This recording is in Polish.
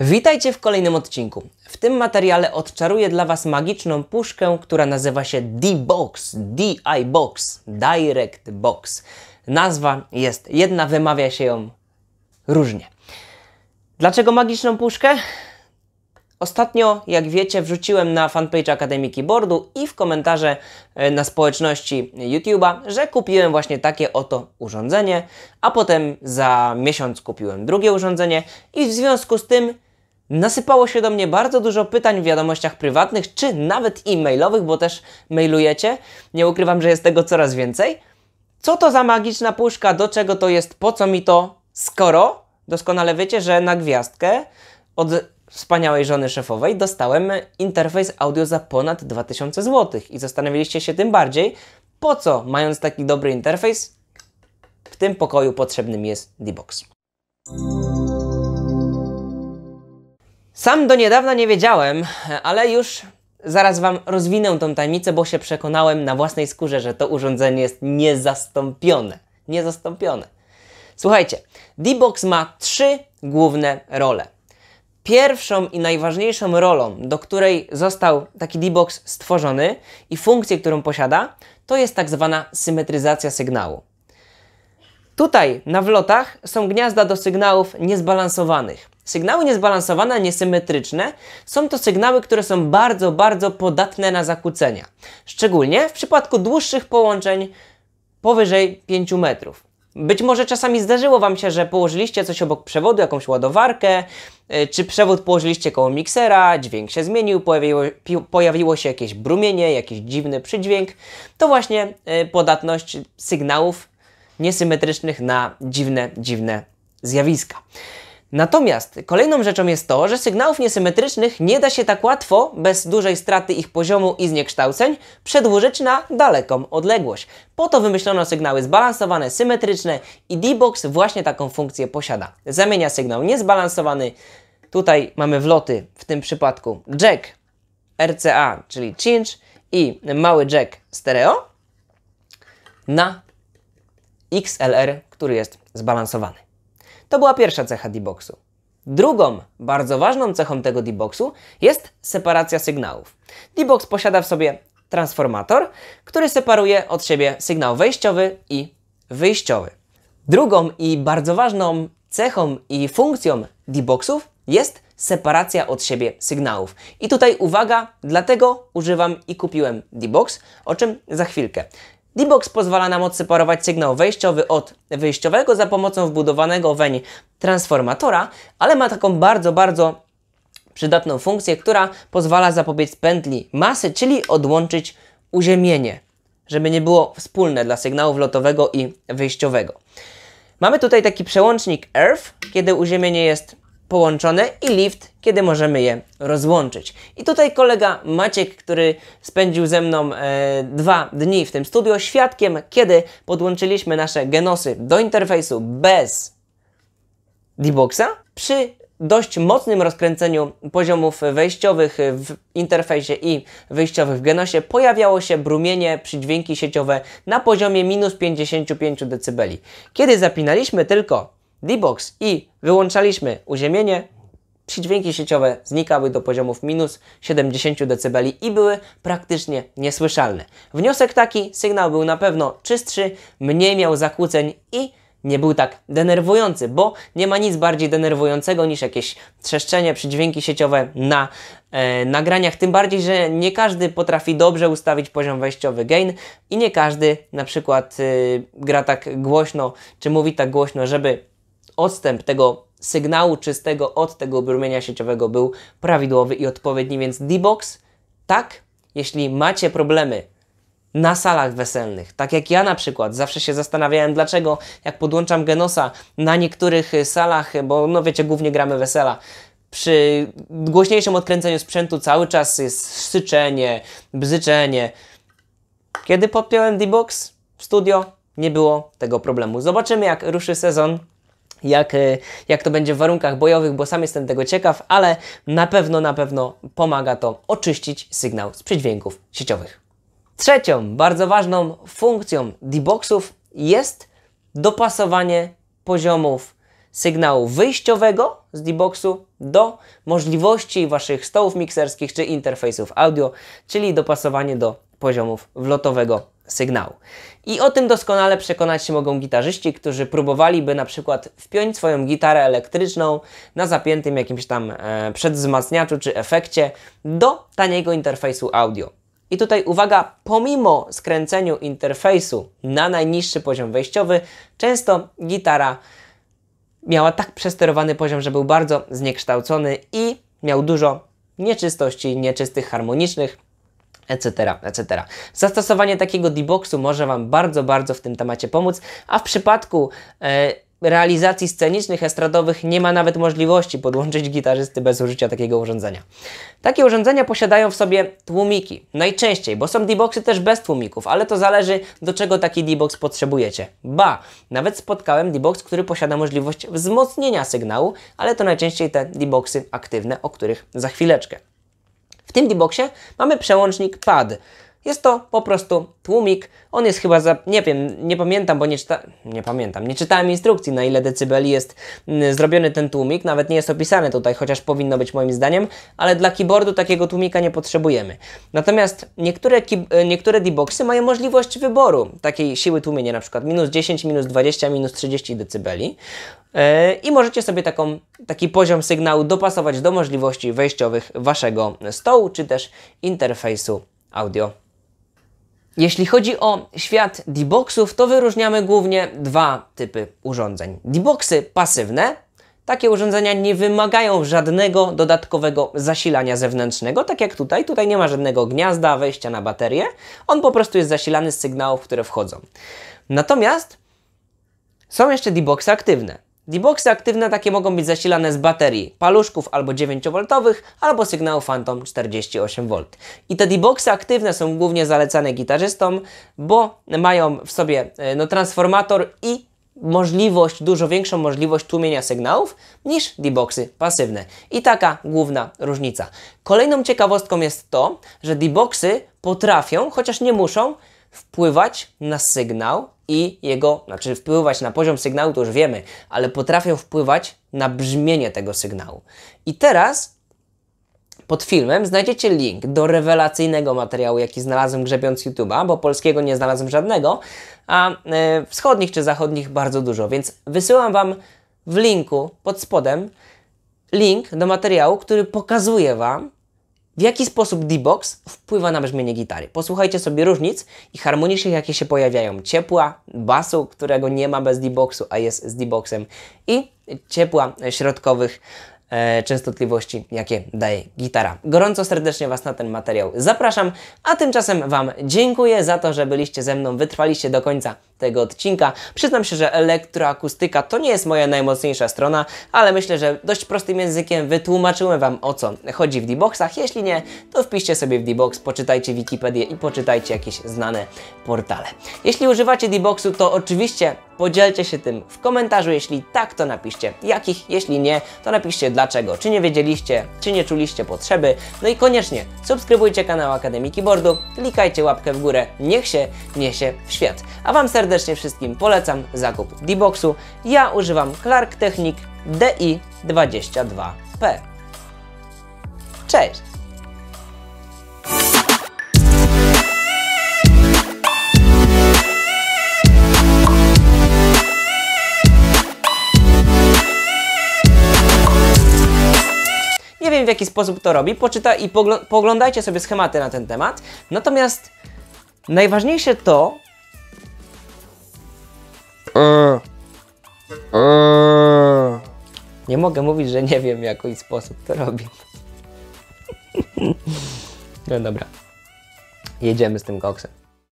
Witajcie w kolejnym odcinku. W tym materiale odczaruję dla Was magiczną puszkę, która nazywa się D-Box, DI Box, Direct Box. Nazwa jest jedna, wymawia się ją różnie. Dlaczego magiczną puszkę? Ostatnio, jak wiecie, wrzuciłem na fanpage Akademii Keyboardu i w komentarze e, na społeczności YouTube'a, że kupiłem właśnie takie oto urządzenie, a potem za miesiąc kupiłem drugie urządzenie i w związku z tym Nasypało się do mnie bardzo dużo pytań w wiadomościach prywatnych, czy nawet e-mailowych, bo też mailujecie. Nie ukrywam, że jest tego coraz więcej. Co to za magiczna puszka, do czego to jest, po co mi to, skoro doskonale wiecie, że na gwiazdkę od wspaniałej żony szefowej dostałem interfejs audio za ponad 2000 zł. I zastanawialiście się tym bardziej, po co, mając taki dobry interfejs, w tym pokoju potrzebnym jest D-Box. Sam do niedawna nie wiedziałem, ale już zaraz Wam rozwinę tą tajemnicę, bo się przekonałem na własnej skórze, że to urządzenie jest niezastąpione. Niezastąpione. Słuchajcie, D-Box ma trzy główne role. Pierwszą i najważniejszą rolą, do której został taki D-Box stworzony i funkcję, którą posiada, to jest tak zwana symetryzacja sygnału. Tutaj na wlotach są gniazda do sygnałów niezbalansowanych. Sygnały niezbalansowane, niesymetryczne są to sygnały, które są bardzo, bardzo podatne na zakłócenia. Szczególnie w przypadku dłuższych połączeń powyżej 5 metrów. Być może czasami zdarzyło Wam się, że położyliście coś obok przewodu, jakąś ładowarkę, e, czy przewód położyliście koło miksera, dźwięk się zmienił, pojawiło, pojawiło się jakieś brumienie, jakiś dziwny przydźwięk. To właśnie e, podatność sygnałów niesymetrycznych na dziwne, dziwne zjawiska. Natomiast kolejną rzeczą jest to, że sygnałów niesymetrycznych nie da się tak łatwo, bez dużej straty ich poziomu i zniekształceń, przedłużyć na daleką odległość. Po to wymyślono sygnały zbalansowane, symetryczne i D-Box właśnie taką funkcję posiada. Zamienia sygnał niezbalansowany, tutaj mamy wloty, w tym przypadku jack RCA, czyli cinch i mały jack stereo na XLR, który jest zbalansowany. To była pierwsza cecha D-boxu. Drugą bardzo ważną cechą tego D-boxu jest separacja sygnałów. D-box posiada w sobie transformator, który separuje od siebie sygnał wejściowy i wyjściowy. Drugą i bardzo ważną cechą i funkcją D-boxów jest separacja od siebie sygnałów. I tutaj uwaga, dlatego używam i kupiłem D-Box, o czym za chwilkę. D-Box pozwala nam odseparować sygnał wejściowy od wyjściowego za pomocą wbudowanego weń transformatora, ale ma taką bardzo, bardzo przydatną funkcję, która pozwala zapobiec pętli masy, czyli odłączyć uziemienie, żeby nie było wspólne dla sygnału lotowego i wyjściowego. Mamy tutaj taki przełącznik EARTH, kiedy uziemienie jest połączone i lift, kiedy możemy je rozłączyć. I tutaj kolega Maciek, który spędził ze mną e, dwa dni w tym studio, świadkiem, kiedy podłączyliśmy nasze genosy do interfejsu bez D-Boxa, przy dość mocnym rozkręceniu poziomów wejściowych w interfejsie i wyjściowych w genosie pojawiało się brumienie przydźwięki sieciowe na poziomie minus 55 dB. Kiedy zapinaliśmy tylko D-Box i wyłączaliśmy uziemienie, przydźwięki sieciowe znikały do poziomów minus 70 dB i były praktycznie niesłyszalne. Wniosek taki, sygnał był na pewno czystszy, mniej miał zakłóceń i nie był tak denerwujący, bo nie ma nic bardziej denerwującego niż jakieś trzeszczenie, przydźwięki sieciowe na e, nagraniach. Tym bardziej, że nie każdy potrafi dobrze ustawić poziom wejściowy gain i nie każdy na przykład e, gra tak głośno, czy mówi tak głośno, żeby odstęp tego sygnału czystego od tego brumienia sieciowego był prawidłowy i odpowiedni, więc D-Box, tak, jeśli macie problemy na salach weselnych, tak jak ja na przykład, zawsze się zastanawiałem dlaczego, jak podłączam Genosa na niektórych y, salach, bo no wiecie, głównie gramy wesela, przy głośniejszym odkręceniu sprzętu cały czas jest syczenie, bzyczenie. Kiedy podpiąłem D-Box w studio, nie było tego problemu. Zobaczymy jak ruszy sezon jak, y, jak to będzie w warunkach bojowych, bo sam jestem tego ciekaw, ale na pewno, na pewno pomaga to oczyścić sygnał z przedźwięków sieciowych. Trzecią bardzo ważną funkcją D-Boxów jest dopasowanie poziomów sygnału wyjściowego z D-Boxu do możliwości Waszych stołów mikserskich czy interfejsów audio, czyli dopasowanie do poziomów wlotowego sygnału. I o tym doskonale przekonać się mogą gitarzyści, którzy próbowaliby na przykład wpiąć swoją gitarę elektryczną na zapiętym jakimś tam e, przedwzmacniaczu czy efekcie do taniego interfejsu audio. I tutaj uwaga, pomimo skręceniu interfejsu na najniższy poziom wejściowy, często gitara miała tak przesterowany poziom, że był bardzo zniekształcony i miał dużo nieczystości, nieczystych harmonicznych, etc., etc. Zastosowanie takiego D-boxu może Wam bardzo, bardzo w tym temacie pomóc, a w przypadku e, realizacji scenicznych, estradowych nie ma nawet możliwości podłączyć gitarzysty bez użycia takiego urządzenia. Takie urządzenia posiadają w sobie tłumiki, najczęściej, bo są D-boxy też bez tłumików, ale to zależy do czego taki D-box potrzebujecie. Ba, nawet spotkałem D-box, który posiada możliwość wzmocnienia sygnału, ale to najczęściej te D-boxy aktywne, o których za chwileczkę tym D-Boxie mamy przełącznik PAD. Jest to po prostu tłumik. On jest chyba za, nie wiem, nie pamiętam, bo nie czytałem, nie pamiętam, nie czytałem instrukcji na ile decybeli jest mm, zrobiony ten tłumik. Nawet nie jest opisane tutaj, chociaż powinno być moim zdaniem, ale dla keyboardu takiego tłumika nie potrzebujemy. Natomiast niektóre, e, niektóre D-Boxy mają możliwość wyboru takiej siły tłumienia, na przykład minus 10, minus 20, minus 30 decybeli. E, i możecie sobie taką, taki poziom sygnału dopasować do możliwości wejściowych waszego stołu czy też interfejsu audio. Jeśli chodzi o świat D-Boxów, to wyróżniamy głównie dwa typy urządzeń. D-Boxy pasywne, takie urządzenia nie wymagają żadnego dodatkowego zasilania zewnętrznego, tak jak tutaj. Tutaj nie ma żadnego gniazda, wejścia na baterię. On po prostu jest zasilany z sygnałów, które wchodzą. Natomiast są jeszcze D-Boxy aktywne. D-Boxy aktywne takie mogą być zasilane z baterii paluszków albo 9V, albo sygnału Phantom 48V. I te D-Boxy aktywne są głównie zalecane gitarzystom, bo mają w sobie e, no, transformator i możliwość, dużo większą możliwość tłumienia sygnałów niż D-Boxy pasywne. I taka główna różnica. Kolejną ciekawostką jest to, że D-Boxy potrafią, chociaż nie muszą, wpływać na sygnał i jego, znaczy wpływać na poziom sygnału, to już wiemy, ale potrafią wpływać na brzmienie tego sygnału. I teraz pod filmem znajdziecie link do rewelacyjnego materiału, jaki znalazłem grzebiąc YouTube'a, bo polskiego nie znalazłem żadnego, a y, wschodnich czy zachodnich bardzo dużo, więc wysyłam Wam w linku pod spodem link do materiału, który pokazuje Wam, w jaki sposób D-Box wpływa na brzmienie gitary? Posłuchajcie sobie różnic i harmonicznych, jakie się pojawiają. Ciepła basu, którego nie ma bez D-Boxu, a jest z D-Boxem i ciepła e, środkowych e, częstotliwości, jakie daje gitara. Gorąco serdecznie Was na ten materiał zapraszam, a tymczasem Wam dziękuję za to, że byliście ze mną, wytrwaliście do końca tego odcinka. Przyznam się, że elektroakustyka to nie jest moja najmocniejsza strona, ale myślę, że dość prostym językiem wytłumaczyłem Wam o co chodzi w D-Boxach. Jeśli nie, to wpiszcie sobie w D-Box, poczytajcie Wikipedię i poczytajcie jakieś znane portale. Jeśli używacie D-Boxu, to oczywiście podzielcie się tym w komentarzu. Jeśli tak, to napiszcie jakich, jeśli nie, to napiszcie dlaczego. Czy nie wiedzieliście, czy nie czuliście potrzeby. No i koniecznie subskrybujcie kanał Akademii Keyboardu, klikajcie łapkę w górę, niech się niesie w świat. A Wam serdecznie serdecznie wszystkim polecam zakup D-Boxu. Ja używam Clark Technic DI22P. Cześć! Nie wiem w jaki sposób to robi, poczyta i pogl poglądajcie sobie schematy na ten temat. Natomiast najważniejsze to, nie mogę mówić, że nie wiem, w jaki sposób to robię. No dobra. Jedziemy z tym koksem.